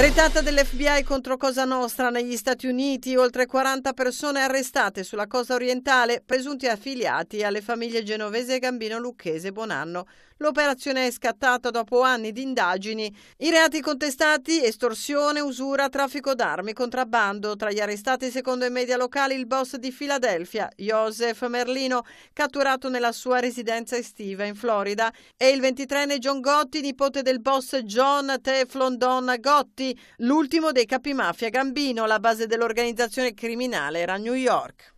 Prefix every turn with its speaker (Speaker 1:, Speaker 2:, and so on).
Speaker 1: Retata dell'FBI contro Cosa Nostra negli Stati Uniti, oltre 40 persone arrestate sulla costa orientale, presunti affiliati alle famiglie genovese e gambino lucchese Bonanno. L'operazione è scattata dopo anni di indagini. I reati contestati, estorsione, usura, traffico d'armi, contrabbando. Tra gli arrestati, secondo i media locali, il boss di Filadelfia, Joseph Merlino, catturato nella sua residenza estiva in Florida, e il 23enne John Gotti, nipote del boss John Teflon Don Gotti, L'ultimo dei capimafia Gambino, la base dell'organizzazione criminale, era New York.